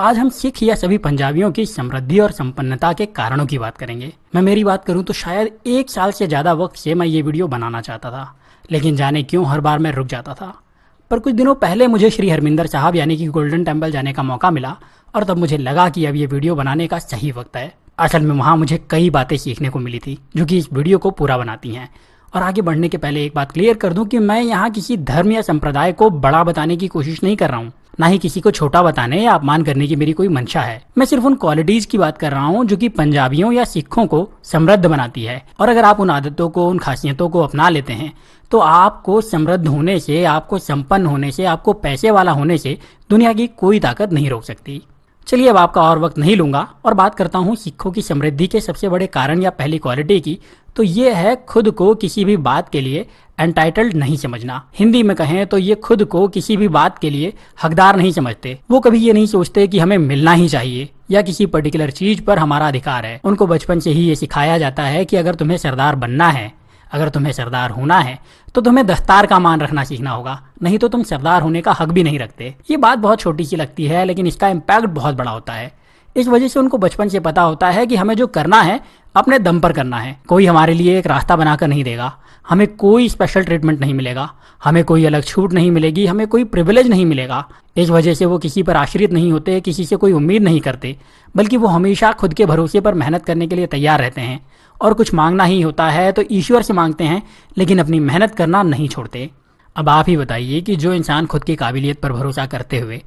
आज हम सिख या सभी पंजाबियों की समृद्धि और संपन्नता के कारणों की बात करेंगे मैं मेरी बात करूं तो शायद एक साल से ज़्यादा वक्त से मैं ये वीडियो बनाना चाहता था लेकिन जाने क्यों हर बार मैं रुक जाता था पर कुछ दिनों पहले मुझे श्री हरमिंदर साहब यानी कि गोल्डन टेम्पल जाने का मौका मिला और तब मुझे लगा कि अब ये वीडियो बनाने का सही वक्त है असल में वहाँ मुझे कई बातें सीखने को मिली थी जो कि इस वीडियो को पूरा बनाती हैं और आगे बढ़ने के पहले एक बात क्लियर कर दूं कि मैं यहाँ किसी धर्म या संप्रदाय को बड़ा बताने की कोशिश नहीं कर रहा हूँ ना ही किसी को छोटा बताने या अपमान करने की मेरी कोई मंशा है मैं सिर्फ उन क्वालिटीज की बात कर रहा हूँ जो कि पंजाबियों या सिखों को समृद्ध बनाती है और अगर आप उन आदतों को उन खासियतों को अपना लेते हैं तो आपको समृद्ध होने से आपको संपन्न होने से आपको पैसे वाला होने से दुनिया की कोई ताकत नहीं रोक सकती चलिए अब आपका और वक्त नहीं लूंगा और बात करता हूँ सिखों की समृद्धि के सबसे बड़े कारण या पहली क्वालिटी की तो ये है खुद को किसी भी बात के लिए एंटाइटल्ड नहीं समझना हिंदी में कहें तो ये खुद को किसी भी बात के लिए हकदार नहीं समझते वो कभी ये नहीं सोचते कि हमें मिलना ही चाहिए या किसी पर्टिकुलर चीज पर हमारा अधिकार है उनको बचपन से ही ये सिखाया जाता है कि अगर तुम्हें सरदार बनना है अगर तुम्हें सरदार होना है तो तुम्हें दस्तार का मान रखना सीखना होगा नहीं तो तुम सरदार होने का हक भी नहीं रखते ये बात बहुत छोटी सी लगती है लेकिन इसका इम्पैक्ट बहुत बड़ा होता है इस वजह से उनको बचपन से पता होता है कि हमें जो करना है अपने दम पर करना है कोई हमारे लिए एक रास्ता बनाकर नहीं देगा हमें कोई स्पेशल ट्रीटमेंट नहीं मिलेगा हमें कोई अलग छूट नहीं मिलेगी हमें कोई प्रिविलेज नहीं मिलेगा इस वजह से वो किसी पर आश्रित नहीं होते किसी से कोई उम्मीद नहीं करते बल्कि वो हमेशा खुद के भरोसे पर मेहनत करने के लिए तैयार रहते हैं और कुछ मांगना ही होता है तो ईश्वर से मांगते हैं लेकिन अपनी मेहनत करना नहीं छोड़ते अब आप ही बताइए कि जो इंसान खुद की काबिलियत पर भरोसा करते हुए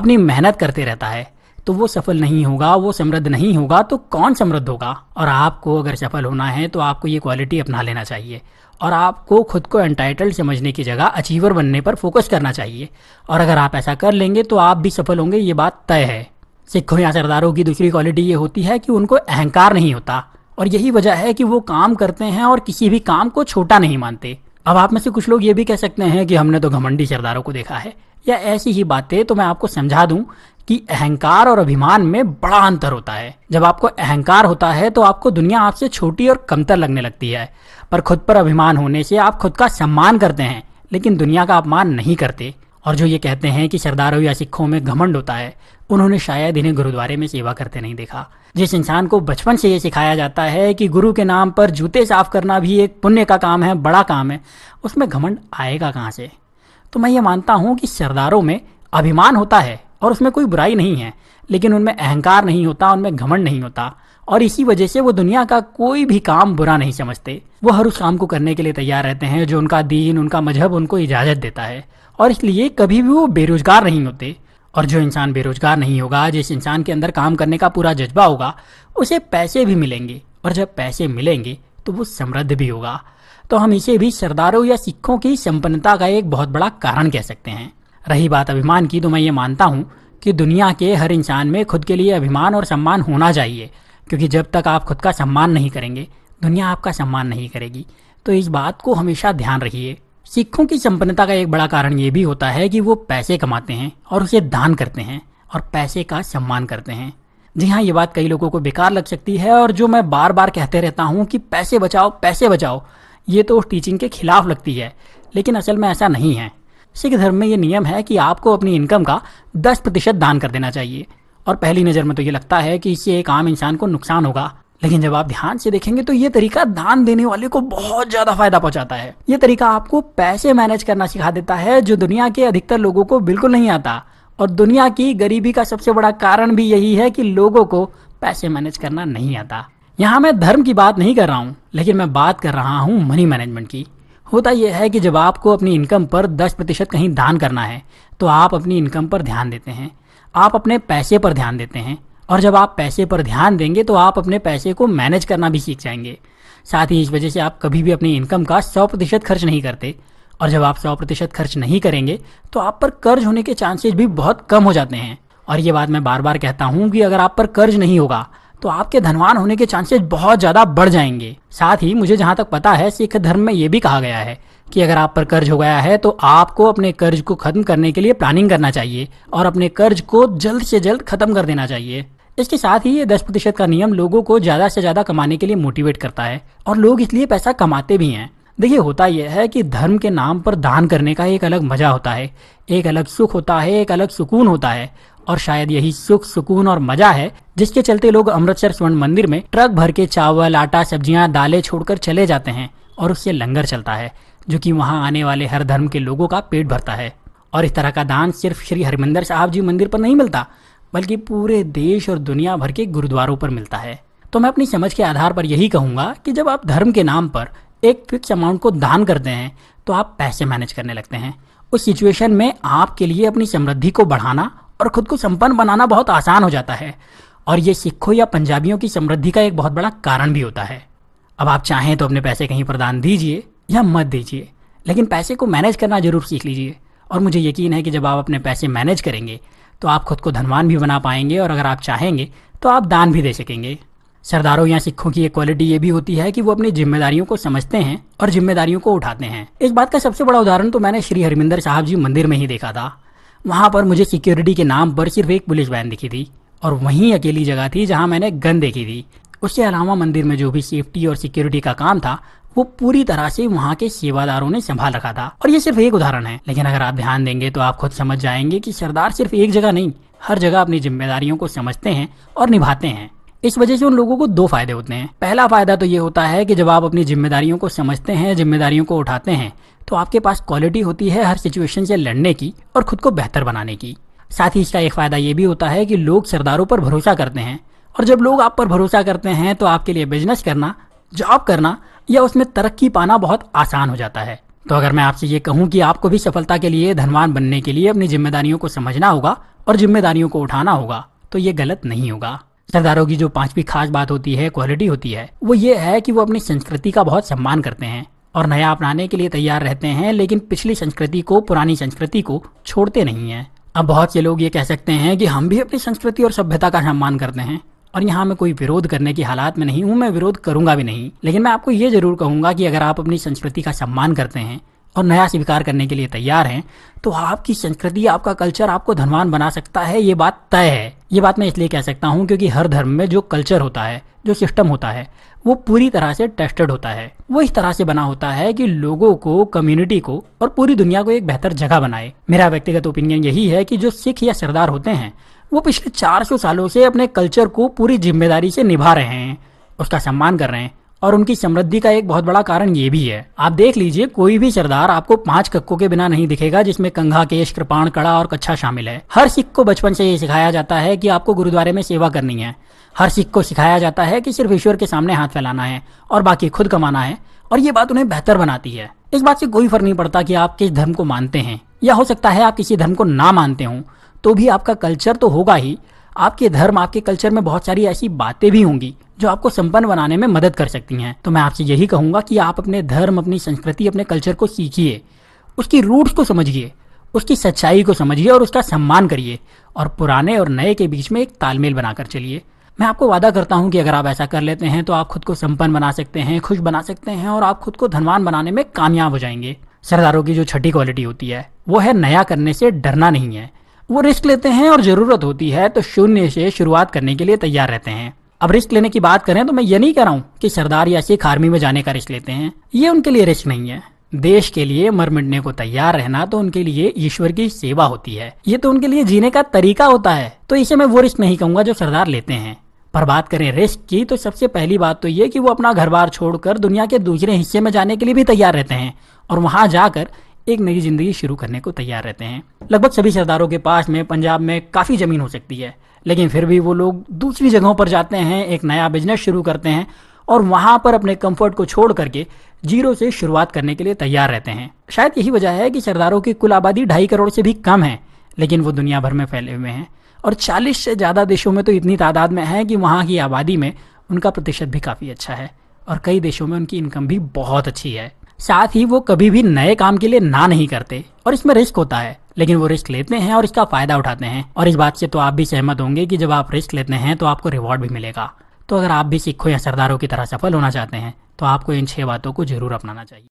अपनी मेहनत करते रहता है तो वो सफल नहीं होगा वो समृद्ध नहीं होगा तो कौन समृद्ध होगा और आपको अगर सफल होना है तो आपको ये क्वालिटी अपना लेना चाहिए और आपको खुद को एंटाइटल्ड समझने की जगह अचीवर बनने पर फोकस करना चाहिए और अगर आप ऐसा कर लेंगे तो आप भी सफल होंगे ये बात तय है सिखों या सरदारों की दूसरी क्वालिटी ये होती है कि उनको अहंकार नहीं होता और यही वजह है कि वो काम करते हैं और किसी भी काम को छोटा नहीं मानते अब आप में से कुछ लोग ये भी कह सकते हैं कि हमने तो घमंडी सरदारों को देखा है या ऐसी ही बातें तो मैं आपको समझा दूं कि अहंकार और अभिमान में बड़ा अंतर होता है जब आपको अहंकार होता है तो आपको दुनिया आपसे छोटी और कमतर लगने लगती है पर खुद पर अभिमान होने से आप खुद का सम्मान करते हैं लेकिन दुनिया का अपमान नहीं करते और जो ये कहते हैं कि सरदारों या सिखों में घमंड होता है उन्होंने शायद इन्हें गुरुद्वारे में सेवा करते नहीं देखा जिस इंसान को बचपन से ये सिखाया जाता है कि गुरु के नाम पर जूते साफ करना भी एक पुण्य का काम है बड़ा काम है उसमें घमंड आएगा कहाँ से तो मैं ये मानता हूँ कि सरदारों में अभिमान होता है और उसमें कोई बुराई नहीं है लेकिन उनमें अहंकार नहीं होता उनमें घमंड नहीं होता और इसी वजह से वो दुनिया का कोई भी काम बुरा नहीं समझते वो हर उस काम को करने के लिए तैयार रहते हैं जो उनका दीन उनका मजहब उनको इजाज़त देता है और इसलिए कभी भी वो बेरोजगार नहीं होते और जो इंसान बेरोजगार नहीं होगा जिस इंसान के अंदर काम करने का पूरा जज्बा होगा उसे पैसे भी मिलेंगे और जब पैसे मिलेंगे तो वो समृद्ध भी होगा तो हम इसे भी सरदारों या सिखों की संपन्नता का एक बहुत बड़ा कारण कह सकते हैं रही बात अभिमान की तो मैं ये मानता हूँ कि दुनिया के हर इंसान में खुद के लिए अभिमान और सम्मान होना चाहिए क्योंकि जब तक आप खुद का सम्मान नहीं करेंगे दुनिया आपका सम्मान नहीं करेगी तो इस बात को हमेशा ध्यान रखिए सिखों की संपन्नता का एक बड़ा कारण ये भी होता है कि वो पैसे कमाते हैं और उसे दान करते हैं और पैसे का सम्मान करते हैं जी हाँ ये बात कई लोगों को बेकार लग सकती है और जो मैं बार बार कहते रहता हूँ कि पैसे बचाओ पैसे बचाओ ये तो उस टीचिंग के खिलाफ लगती है लेकिन असल में ऐसा नहीं है सिख धर्म में ये नियम है कि आपको अपनी इनकम का दस प्रतिशत दान कर देना चाहिए और पहली नज़र में तो ये लगता है कि इससे एक आम इंसान को नुकसान होगा लेकिन जब आप ध्यान से देखेंगे तो ये तरीका दान देने वाले को बहुत ज्यादा फायदा पहुंचाता है ये तरीका आपको पैसे मैनेज करना सिखा देता है जो दुनिया के अधिकतर लोगों को बिल्कुल नहीं आता और दुनिया की गरीबी का सबसे बड़ा कारण भी यही है कि लोगों को पैसे मैनेज करना नहीं आता यहाँ मैं धर्म की बात नहीं कर रहा हूँ लेकिन मैं बात कर रहा हूँ मनी मैनेजमेंट की होता यह है कि जब आपको अपनी इनकम पर 10 प्रतिशत कहीं दान करना है तो आप अपनी इनकम पर ध्यान देते हैं आप अपने पैसे पर ध्यान देते हैं और जब आप पैसे पर ध्यान देंगे तो आप अपने पैसे को मैनेज करना भी सीख जाएंगे साथ ही इस वजह से आप कभी भी अपनी इनकम का सौ प्रतिशत खर्च नहीं करते और जब आप सौ प्रतिशत खर्च नहीं करेंगे तो आप पर कर्ज होने के चांसेस भी बहुत कम हो जाते हैं और ये बात मैं बार बार कहता हूँ कि अगर आप पर कर्ज नहीं होगा तो आपके धनवान होने के चांसेज बहुत ज़्यादा बढ़ जाएंगे साथ ही मुझे जहाँ तक पता है सिख धर्म में ये भी कहा गया है कि अगर आप पर कर्ज हो गया है तो आपको अपने कर्ज को खत्म करने के लिए प्लानिंग करना चाहिए और अपने कर्ज को जल्द से जल्द खत्म कर देना चाहिए इसके साथ ही ये दस प्रतिशत का नियम लोगों को ज़्यादा से ज़्यादा कमाने के लिए मोटिवेट करता है और लोग इसलिए पैसा कमाते भी हैं देखिए होता यह है कि धर्म के नाम पर दान करने का एक अलग मज़ा होता है एक अलग सुख होता है एक अलग सुकून होता है और शायद यही सुख सुकून और मजा है जिसके चलते लोग अमृतसर स्वर्ण मंदिर में ट्रक भर के चावल आटा सब्जियां दालें छोड़कर चले जाते हैं और उससे लंगर चलता है जो कि वहां आने वाले हर धर्म के लोगों का पेट भरता है और इस तरह का दान सिर्फ श्री हरिमंदर साहब जी मंदिर पर नहीं मिलता बल्कि पूरे देश और दुनिया भर के गुरुद्वारों पर मिलता है तो मैं अपनी समझ के आधार पर यही कहूँगा कि जब आप धर्म के नाम पर एक फिक्स अमाउंट को दान करते हैं तो आप पैसे मैनेज करने लगते हैं उस सिचुएशन में आपके लिए अपनी समृद्धि को बढ़ाना और खुद को संपन्न बनाना बहुत आसान हो जाता है और ये सिखों या पंजाबियों की समृद्धि का एक बहुत बड़ा कारण भी होता है अब आप चाहें तो अपने पैसे कहीं पर दान दीजिए या मत दीजिए लेकिन पैसे को मैनेज करना जरूर सीख लीजिए और मुझे यकीन है कि जब आप अपने पैसे मैनेज करेंगे तो आप खुद को धनवान भी बना पाएंगे और अगर आप चाहेंगे तो आप दान भी दे सकेंगे सरदारों या सिखों की एक क्वालिटी ये भी होती है कि वो अपनी जिम्मेदारियों को समझते हैं और जिम्मेदारियों को उठाते हैं इस बात का सबसे बड़ा उदाहरण तो मैंने श्री हरिमिंदर साहब जी मंदिर में ही देखा था वहाँ पर मुझे सिक्योरिटी के नाम पर सिर्फ एक पुलिस वैन दिखी थी और वहीं अकेली जगह थी जहाँ मैंने गन देखी थी उसके अलावा मंदिर में जो भी सेफ्टी और सिक्योरिटी का काम था वो पूरी तरह से वहाँ के सेवादारों ने संभाल रखा था और ये सिर्फ एक उदाहरण है लेकिन अगर आप ध्यान देंगे तो आप खुद समझ जाएंगे कि सरदार सिर्फ एक जगह नहीं हर जगह अपनी जिम्मेदारियों को समझते हैं और निभाते हैं इस वजह से उन लोगों को दो फायदे होते हैं पहला फायदा तो ये होता है कि जब आप अपनी जिम्मेदारियों को समझते हैं जिम्मेदारियों को उठाते हैं तो आपके पास क्वालिटी होती है हर सिचुएशन से लड़ने की और खुद को बेहतर बनाने की साथ ही इसका एक फायदा ये भी होता है कि लोग सरदारों पर भरोसा करते हैं और जब लोग आप पर भरोसा करते हैं तो आपके लिए बिजनेस करना जॉब करना या उसमें तरक्की पाना बहुत आसान हो जाता है तो अगर मैं आपसे ये कहूँ कि आपको भी सफलता के लिए धनवान बनने के लिए अपनी जिम्मेदारियों को समझना होगा और जिम्मेदारियों को उठाना होगा तो ये गलत नहीं होगा सरदारों की जो पांचवी खास बात होती है क्वालिटी होती है वो ये है कि वो अपनी संस्कृति का बहुत सम्मान करते हैं और नया अपनाने के लिए तैयार रहते हैं लेकिन पिछली संस्कृति को पुरानी संस्कृति को छोड़ते नहीं है अब बहुत से लोग ये कह सकते हैं कि हम भी अपनी संस्कृति और सभ्यता का सम्मान करते हैं और यहाँ मैं कोई विरोध करने की हालात में नहीं हूँ मैं विरोध करूंगा भी नहीं लेकिन मैं आपको ये जरूर कहूंगा कि अगर आप अपनी संस्कृति का सम्मान करते हैं और नया स्वीकार करने के लिए तैयार हैं तो आपकी संस्कृति आपका कल्चर आपको धनवान बना सकता है ये बात तय है ये बात मैं इसलिए कह सकता हूँ क्योंकि हर धर्म में जो कल्चर होता है जो सिस्टम होता है वो पूरी तरह से टेस्टेड होता है वो इस तरह से बना होता है कि लोगों को कम्युनिटी को और पूरी दुनिया को एक बेहतर जगह बनाए मेरा व्यक्तिगत ओपिनियन यही है कि जो सिख या सरदार होते हैं वो पिछले 400 सालों से अपने कल्चर को पूरी जिम्मेदारी से निभा रहे हैं उसका सम्मान कर रहे हैं और उनकी समृद्धि का एक बहुत बड़ा कारण ये भी है आप देख लीजिए कोई भी सरदार आपको पांच कक्कों के बिना नहीं दिखेगा जिसमें कंघा केश कृपाण कड़ा और कच्छा शामिल है हर सिख को बचपन से ये सिखाया जाता है कि आपको गुरुद्वारे में सेवा करनी है हर सिख को सिखाया जाता है कि सिर्फ ईश्वर के सामने हाथ फैलाना है और बाकी खुद कमाना है और ये बात उन्हें बेहतर बनाती है इस बात से कोई फर्क नहीं पड़ता कि आप किस धर्म को मानते हैं या हो सकता है आप किसी धर्म को ना मानते हों तो भी आपका कल्चर तो होगा ही आपके धर्म आपके कल्चर में बहुत सारी ऐसी बातें भी होंगी जो आपको संपन्न बनाने में मदद कर सकती हैं तो मैं आपसे यही कहूंगा कि आप अपने धर्म अपनी संस्कृति अपने कल्चर को सीखिए उसकी रूट्स को समझिए उसकी सच्चाई को समझिए और उसका सम्मान करिए और पुराने और नए के बीच में एक तालमेल बनाकर चलिए मैं आपको वादा करता हूँ कि अगर आप ऐसा कर लेते हैं तो आप खुद को संपन्न बना सकते हैं खुश बना सकते हैं और आप खुद को धनवान बनाने में कामयाब हो जाएंगे सरदारों की जो छठी क्वालिटी होती है वो है नया करने से डरना नहीं है वो रिस्क लेते हैं और ज़रूरत होती है तो शून्य से शुरुआत करने के लिए तैयार रहते हैं अब रिस्क लेने की बात करें तो मैं ये नहीं कह रहा हूँ कि सरदार या सिख आर्मी में जाने का रिस्क लेते हैं ये उनके लिए रिस्क नहीं है देश के लिए मर मिटने को तैयार रहना तो उनके लिए ईश्वर की सेवा होती है ये तो उनके लिए जीने का तरीका होता है तो इसे मैं वो रिस्क नहीं कहूंगा जो सरदार लेते हैं पर बात करें रिस्क की तो सबसे पहली बात तो ये कि वो अपना घर बार छोड़कर दुनिया के दूसरे हिस्से में जाने के लिए भी तैयार रहते हैं और वहां जाकर एक नई जिंदगी शुरू करने को तैयार रहते हैं लगभग सभी सरदारों के पास में पंजाब में काफ़ी ज़मीन हो सकती है लेकिन फिर भी वो लोग दूसरी जगहों पर जाते हैं एक नया बिजनेस शुरू करते हैं और वहाँ पर अपने कंफर्ट को छोड़ करके जीरो से शुरुआत करने के लिए तैयार रहते हैं शायद यही वजह है कि सरदारों की कुल आबादी ढाई करोड़ से भी कम है लेकिन वो दुनिया भर में फैले हुए हैं और 40 से ज़्यादा देशों में तो इतनी तादाद में है कि वहाँ की आबादी में उनका प्रतिशत भी काफ़ी अच्छा है और कई देशों में उनकी इनकम भी बहुत अच्छी है साथ ही वो कभी भी नए काम के लिए ना नहीं करते और इसमें रिस्क होता है लेकिन वो रिस्क लेते हैं और इसका फायदा उठाते हैं और इस बात से तो आप भी सहमत होंगे कि जब आप रिस्क लेते हैं तो आपको रिवॉर्ड भी मिलेगा तो अगर आप भी सिखों या सरदारों की तरह सफल होना चाहते हैं तो आपको इन छह बातों को जरूर अपनाना चाहिए